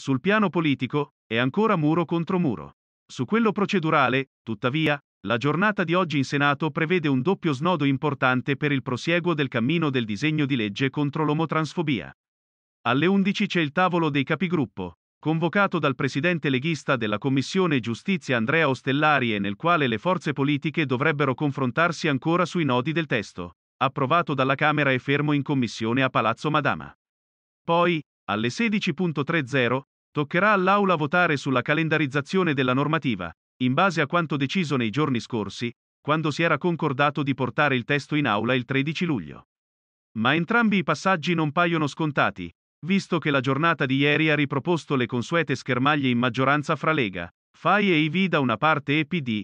Sul piano politico, è ancora muro contro muro. Su quello procedurale, tuttavia, la giornata di oggi in Senato prevede un doppio snodo importante per il prosieguo del cammino del disegno di legge contro l'omotransfobia. Alle 11 c'è il tavolo dei capigruppo, convocato dal presidente leghista della Commissione Giustizia Andrea Ostellari e nel quale le forze politiche dovrebbero confrontarsi ancora sui nodi del testo, approvato dalla Camera e fermo in commissione a Palazzo Madama. Poi, alle 16.30, Toccherà all'Aula votare sulla calendarizzazione della normativa, in base a quanto deciso nei giorni scorsi, quando si era concordato di portare il testo in aula il 13 luglio. Ma entrambi i passaggi non paiono scontati, visto che la giornata di ieri ha riproposto le consuete schermaglie in maggioranza fra Lega, FAI e IV da una parte e PD,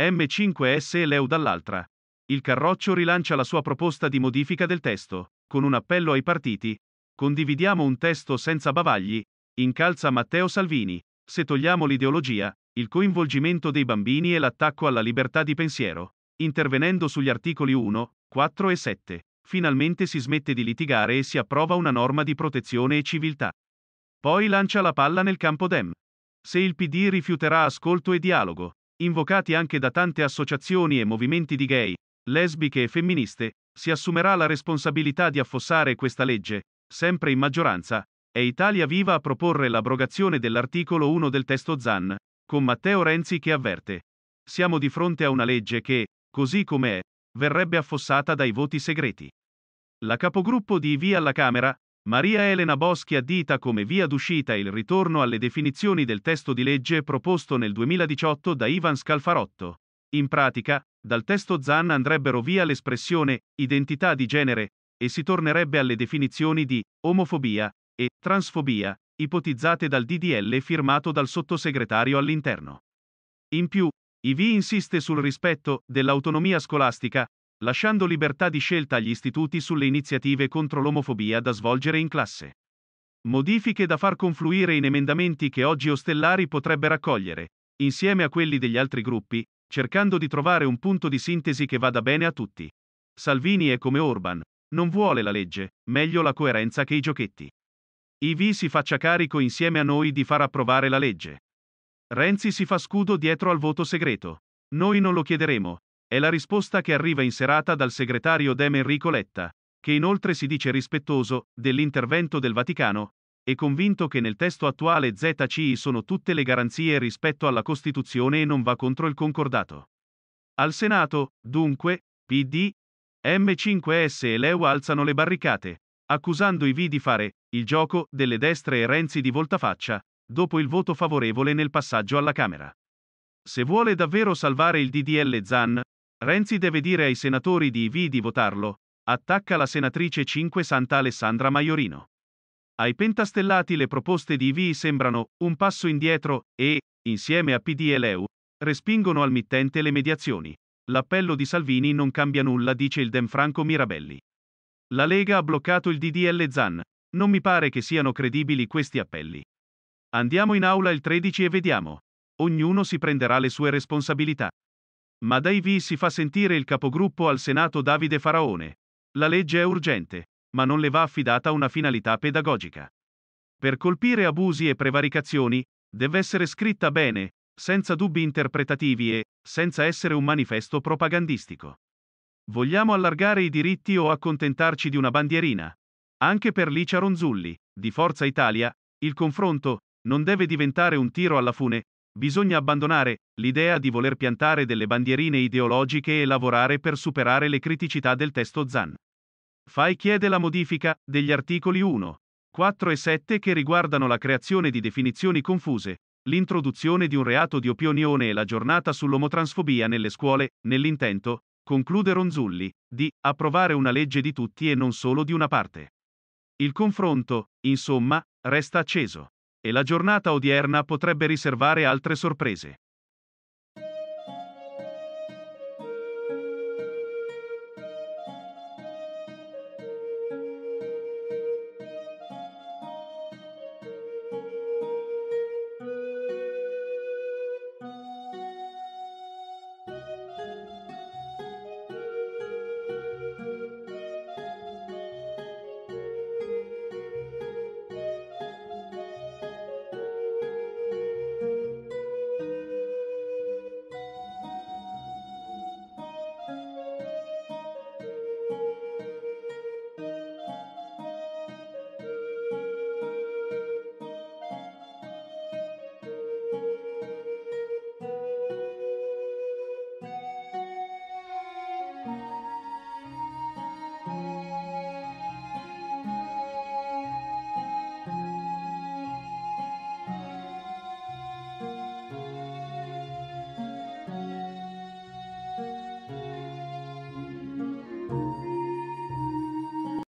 M5S e Leu dall'altra. Il Carroccio rilancia la sua proposta di modifica del testo, con un appello ai partiti, condividiamo un testo senza bavagli, Incalza Matteo Salvini. Se togliamo l'ideologia, il coinvolgimento dei bambini e l'attacco alla libertà di pensiero. Intervenendo sugli articoli 1, 4 e 7, finalmente si smette di litigare e si approva una norma di protezione e civiltà. Poi lancia la palla nel campo Dem. Se il PD rifiuterà ascolto e dialogo, invocati anche da tante associazioni e movimenti di gay, lesbiche e femministe, si assumerà la responsabilità di affossare questa legge, sempre in maggioranza, è Italia Viva a proporre l'abrogazione dell'articolo 1 del testo ZAN, con Matteo Renzi che avverte. Siamo di fronte a una legge che, così come è, verrebbe affossata dai voti segreti. La capogruppo di IV alla Camera, Maria Elena Boschi addita come via d'uscita il ritorno alle definizioni del testo di legge proposto nel 2018 da Ivan Scalfarotto. In pratica, dal testo ZAN andrebbero via l'espressione identità di genere e si tornerebbe alle definizioni di omofobia, e transfobia, ipotizzate dal DDL firmato dal sottosegretario all'interno. In più, IV insiste sul rispetto dell'autonomia scolastica, lasciando libertà di scelta agli istituti sulle iniziative contro l'omofobia da svolgere in classe. Modifiche da far confluire in emendamenti che oggi Ostellari potrebbe raccogliere, insieme a quelli degli altri gruppi, cercando di trovare un punto di sintesi che vada bene a tutti. Salvini è come Orban, non vuole la legge, meglio la coerenza che i giochetti. IV si faccia carico insieme a noi di far approvare la legge. Renzi si fa scudo dietro al voto segreto. Noi non lo chiederemo. È la risposta che arriva in serata dal segretario Dem Enrico Letta, che inoltre si dice rispettoso dell'intervento del Vaticano e convinto che nel testo attuale ZCI sono tutte le garanzie rispetto alla Costituzione e non va contro il concordato. Al Senato, dunque, PD, M5S e Leu alzano le barricate, accusando i V di fare il gioco delle destre e Renzi di voltafaccia, dopo il voto favorevole nel passaggio alla Camera. Se vuole davvero salvare il DDL Zan, Renzi deve dire ai senatori di IV di votarlo, attacca la senatrice 5 Santa Alessandra Maiorino. Ai pentastellati le proposte di IV sembrano un passo indietro e, insieme a PD e Leu, respingono al mittente le mediazioni. L'appello di Salvini non cambia nulla, dice il Demfranco Mirabelli. La Lega ha bloccato il DDL Zan. Non mi pare che siano credibili questi appelli. Andiamo in aula il 13 e vediamo. Ognuno si prenderà le sue responsabilità. Ma dai vi si fa sentire il capogruppo al Senato Davide Faraone. La legge è urgente, ma non le va affidata una finalità pedagogica. Per colpire abusi e prevaricazioni, deve essere scritta bene, senza dubbi interpretativi e, senza essere un manifesto propagandistico. Vogliamo allargare i diritti o accontentarci di una bandierina? Anche per Licia Ronzulli, di Forza Italia, il confronto non deve diventare un tiro alla fune, bisogna abbandonare l'idea di voler piantare delle bandierine ideologiche e lavorare per superare le criticità del testo ZAN. Fai chiede la modifica degli articoli 1, 4 e 7 che riguardano la creazione di definizioni confuse, l'introduzione di un reato di opinione e la giornata sull'omotransfobia nelle scuole, nell'intento conclude Ronzulli, di approvare una legge di tutti e non solo di una parte. Il confronto, insomma, resta acceso. E la giornata odierna potrebbe riservare altre sorprese.